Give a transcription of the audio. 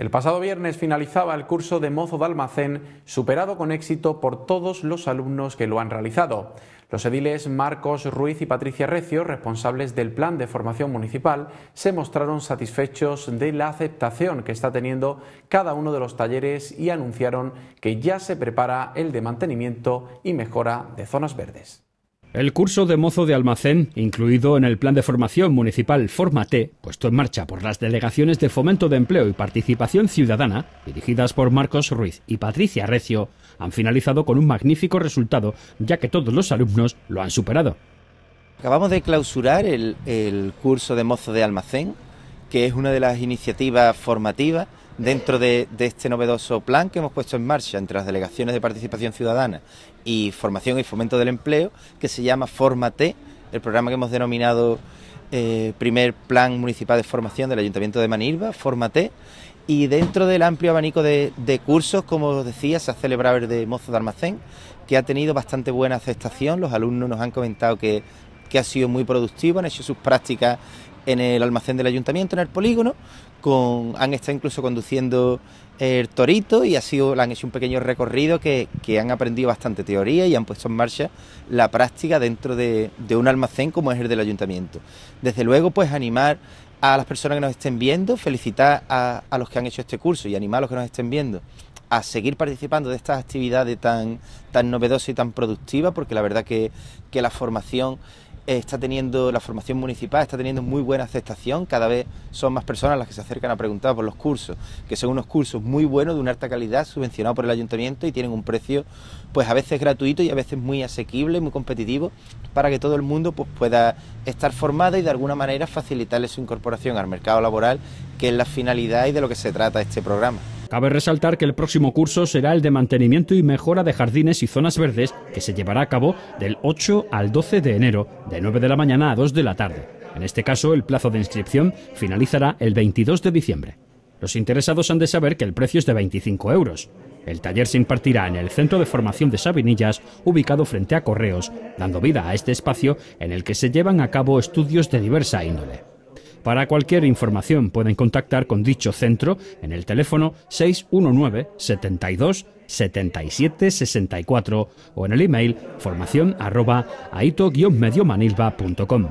El pasado viernes finalizaba el curso de mozo de almacén, superado con éxito por todos los alumnos que lo han realizado. Los ediles Marcos Ruiz y Patricia Recio, responsables del plan de formación municipal, se mostraron satisfechos de la aceptación que está teniendo cada uno de los talleres y anunciaron que ya se prepara el de mantenimiento y mejora de zonas verdes. El curso de mozo de almacén, incluido en el plan de formación municipal T, puesto en marcha por las delegaciones de Fomento de Empleo y Participación Ciudadana, dirigidas por Marcos Ruiz y Patricia Recio, han finalizado con un magnífico resultado, ya que todos los alumnos lo han superado. Acabamos de clausurar el curso de mozo de almacén, que es una de las iniciativas formativas dentro de, este novedoso plan que hemos puesto en marcha entre las delegaciones de participación ciudadana y formación y fomento del empleo, que se llama Fórmate, el programa que hemos denominado eh, primer plan municipal de formación del Ayuntamiento de Manilva, Fórmate, y dentro del amplio abanico de, cursos, como os decía, se ha celebrado el de Mozo de Almacén, que ha tenido bastante buena aceptación, los alumnos nos han comentado que, que ha sido muy productivo, han hecho sus prácticas en el almacén del ayuntamiento, en el polígono, con, han estado incluso conduciendo el torito y ha sido, han hecho un pequeño recorrido que, que han aprendido bastante teoría y han puesto en marcha la práctica dentro de, de, un almacén como es el del ayuntamiento. Desde luego, pues animar a las personas que nos estén viendo, felicitar a, a los que han hecho este curso y animar a los que nos estén viendo a seguir participando de estas actividades tan, tan novedosas y tan productivas, porque la verdad que, que la formación está teniendo la formación municipal, está teniendo muy buena aceptación, cada vez son más personas las que se acercan a preguntar por los cursos, que son unos cursos muy buenos, de una alta calidad, subvencionados por el ayuntamiento y tienen un precio pues a veces gratuito y a veces muy asequible, muy competitivo, para que todo el mundo pues, pueda estar formado y de alguna manera facilitarle su incorporación al mercado laboral, que es la finalidad y de lo que se trata este programa. Cabe resaltar que el próximo curso será el de mantenimiento y mejora de jardines y zonas verdes que se llevará a cabo del 8 al 12 de enero, de 9 de la mañana a 2 de la tarde. En este caso, el plazo de inscripción finalizará el 22 de diciembre. Los interesados han de saber que el precio es de 25 euros. El taller se impartirá en el Centro de Formación de Sabinillas, ubicado frente a Correos, dando vida a este espacio en el que se llevan a cabo estudios de diversa índole. Para cualquier información pueden contactar con dicho centro en el teléfono 619 72 77 64 o en el email formación aito-mediomanilva.com.